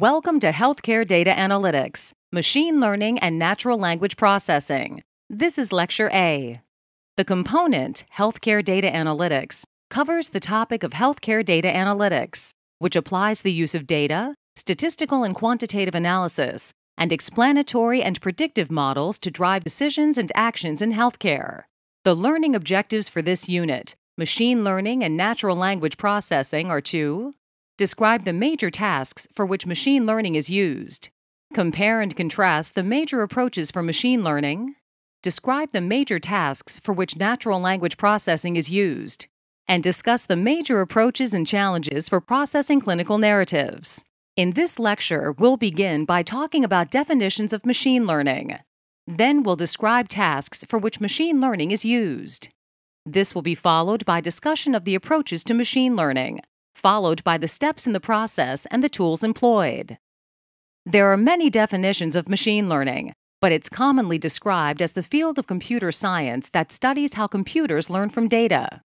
Welcome to Healthcare Data Analytics, Machine Learning and Natural Language Processing. This is Lecture A. The component, Healthcare Data Analytics, covers the topic of healthcare data analytics, which applies the use of data, statistical and quantitative analysis, and explanatory and predictive models to drive decisions and actions in healthcare. The learning objectives for this unit, machine learning and natural language processing, are to Describe the major tasks for which machine learning is used. Compare and contrast the major approaches for machine learning. Describe the major tasks for which natural language processing is used. And discuss the major approaches and challenges for processing clinical narratives. In this lecture, we'll begin by talking about definitions of machine learning. Then we'll describe tasks for which machine learning is used. This will be followed by discussion of the approaches to machine learning, followed by the steps in the process and the tools employed. There are many definitions of machine learning, but it's commonly described as the field of computer science that studies how computers learn from data.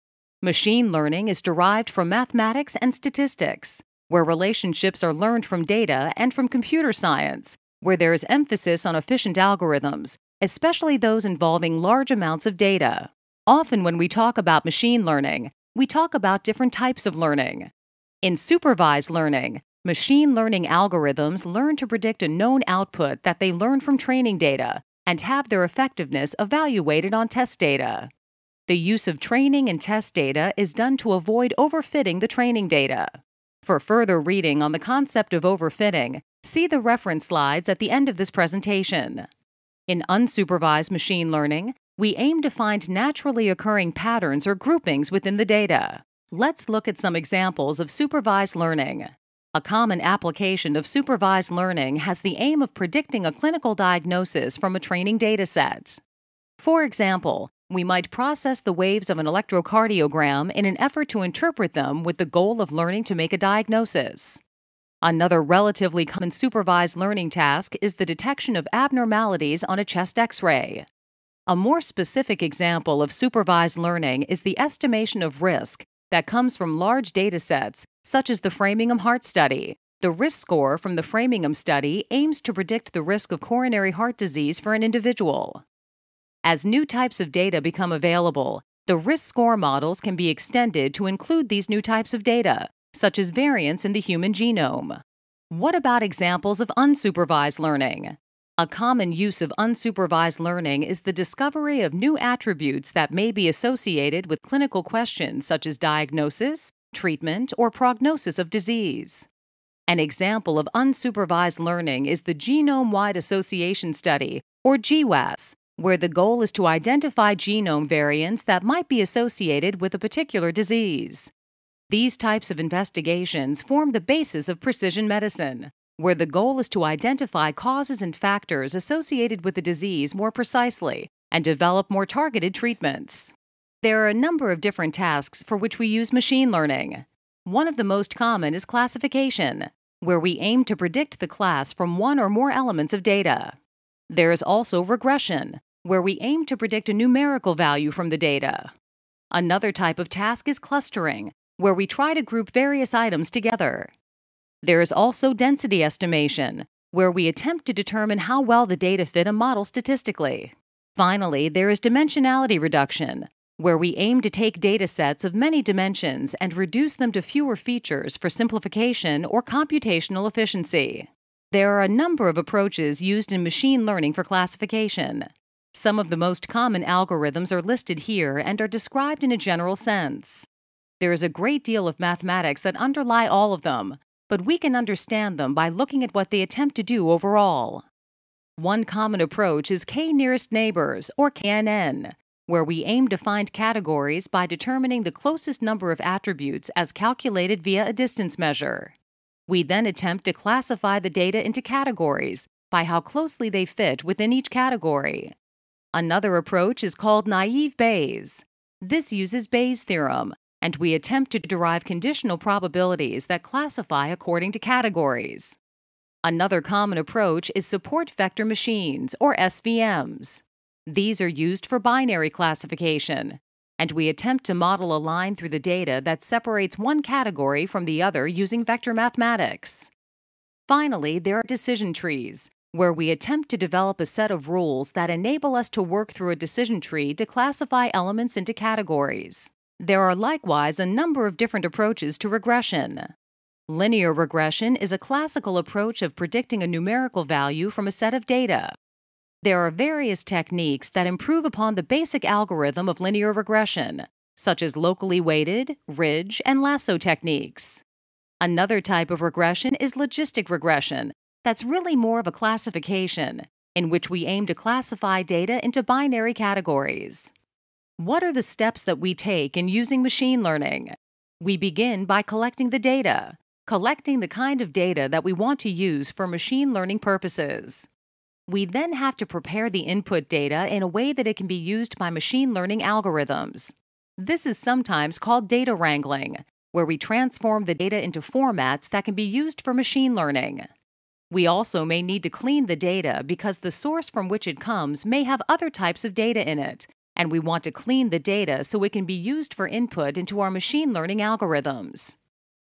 Machine learning is derived from mathematics and statistics, where relationships are learned from data and from computer science, where there is emphasis on efficient algorithms, especially those involving large amounts of data. Often, when we talk about machine learning, we talk about different types of learning. In supervised learning, machine learning algorithms learn to predict a known output that they learn from training data and have their effectiveness evaluated on test data. The use of training and test data is done to avoid overfitting the training data. For further reading on the concept of overfitting, see the reference slides at the end of this presentation. In unsupervised machine learning, we aim to find naturally occurring patterns or groupings within the data. Let's look at some examples of supervised learning. A common application of supervised learning has the aim of predicting a clinical diagnosis from a training dataset. For example, we might process the waves of an electrocardiogram in an effort to interpret them with the goal of learning to make a diagnosis. Another relatively common supervised learning task is the detection of abnormalities on a chest x ray. A more specific example of supervised learning is the estimation of risk that comes from large datasets, such as the Framingham Heart Study. The risk score from the Framingham study aims to predict the risk of coronary heart disease for an individual. As new types of data become available, the risk score models can be extended to include these new types of data, such as variants in the human genome. What about examples of unsupervised learning? A common use of unsupervised learning is the discovery of new attributes that may be associated with clinical questions such as diagnosis, treatment, or prognosis of disease. An example of unsupervised learning is the Genome Wide Association Study, or GWAS, where the goal is to identify genome variants that might be associated with a particular disease. These types of investigations form the basis of precision medicine where the goal is to identify causes and factors associated with the disease more precisely and develop more targeted treatments. There are a number of different tasks for which we use machine learning. One of the most common is classification, where we aim to predict the class from one or more elements of data. There is also regression, where we aim to predict a numerical value from the data. Another type of task is clustering, where we try to group various items together. There is also density estimation, where we attempt to determine how well the data fit a model statistically. Finally, there is dimensionality reduction, where we aim to take data sets of many dimensions and reduce them to fewer features for simplification or computational efficiency. There are a number of approaches used in machine learning for classification. Some of the most common algorithms are listed here and are described in a general sense. There is a great deal of mathematics that underlie all of them, but we can understand them by looking at what they attempt to do overall. One common approach is K nearest neighbors, or KNN, where we aim to find categories by determining the closest number of attributes as calculated via a distance measure. We then attempt to classify the data into categories by how closely they fit within each category. Another approach is called naive Bayes. This uses Bayes' theorem, and we attempt to derive conditional probabilities that classify according to categories. Another common approach is support vector machines, or SVMs. These are used for binary classification, and we attempt to model a line through the data that separates one category from the other using vector mathematics. Finally, there are decision trees, where we attempt to develop a set of rules that enable us to work through a decision tree to classify elements into categories. There are likewise a number of different approaches to regression. Linear regression is a classical approach of predicting a numerical value from a set of data. There are various techniques that improve upon the basic algorithm of linear regression, such as locally weighted, ridge, and lasso techniques. Another type of regression is logistic regression, that's really more of a classification, in which we aim to classify data into binary categories. What are the steps that we take in using machine learning? We begin by collecting the data, collecting the kind of data that we want to use for machine learning purposes. We then have to prepare the input data in a way that it can be used by machine learning algorithms. This is sometimes called data wrangling, where we transform the data into formats that can be used for machine learning. We also may need to clean the data because the source from which it comes may have other types of data in it, and we want to clean the data so it can be used for input into our machine learning algorithms.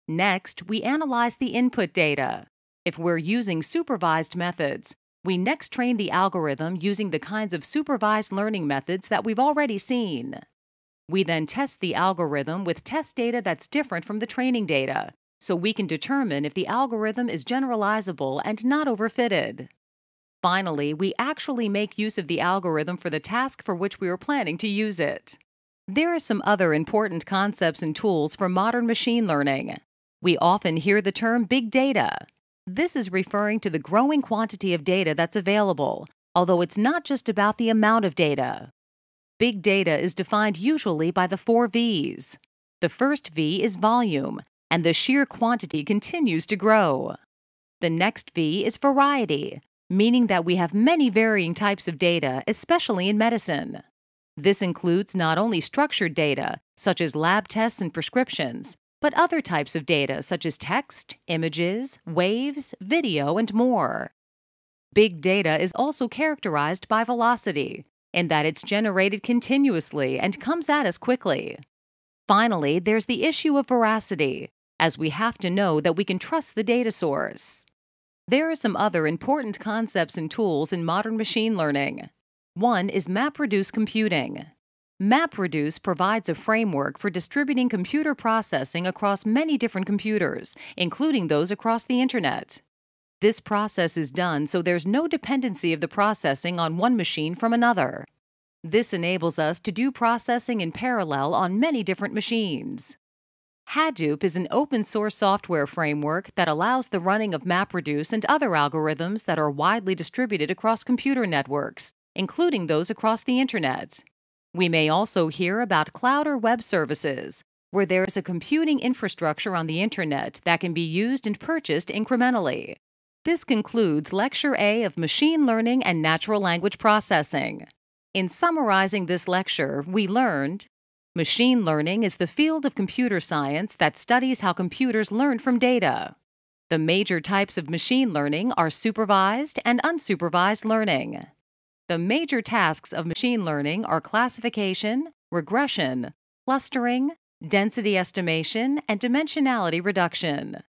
Next, we analyze the input data. If we're using supervised methods, we next train the algorithm using the kinds of supervised learning methods that we've already seen. We then test the algorithm with test data that's different from the training data, so we can determine if the algorithm is generalizable and not overfitted. Finally, we actually make use of the algorithm for the task for which we were planning to use it. There are some other important concepts and tools for modern machine learning. We often hear the term big data. This is referring to the growing quantity of data that's available, although it's not just about the amount of data. Big data is defined usually by the four V's. The first V is volume, and the sheer quantity continues to grow. The next V is variety, meaning that we have many varying types of data, especially in medicine. This includes not only structured data, such as lab tests and prescriptions, but other types of data such as text, images, waves, video, and more. Big data is also characterized by velocity, in that it's generated continuously and comes at us quickly. Finally, there's the issue of veracity, as we have to know that we can trust the data source. There are some other important concepts and tools in modern machine learning. One is MapReduce computing. MapReduce provides a framework for distributing computer processing across many different computers, including those across the Internet. This process is done so there's no dependency of the processing on one machine from another. This enables us to do processing in parallel on many different machines. Hadoop is an open source software framework that allows the running of MapReduce and other algorithms that are widely distributed across computer networks, including those across the Internet. We may also hear about cloud or web services, where there is a computing infrastructure on the Internet that can be used and purchased incrementally. This concludes Lecture A of Machine Learning and Natural Language Processing. In summarizing this lecture, we learned Machine learning is the field of computer science that studies how computers learn from data. The major types of machine learning are supervised and unsupervised learning. The major tasks of machine learning are classification, regression, clustering, density estimation, and dimensionality reduction.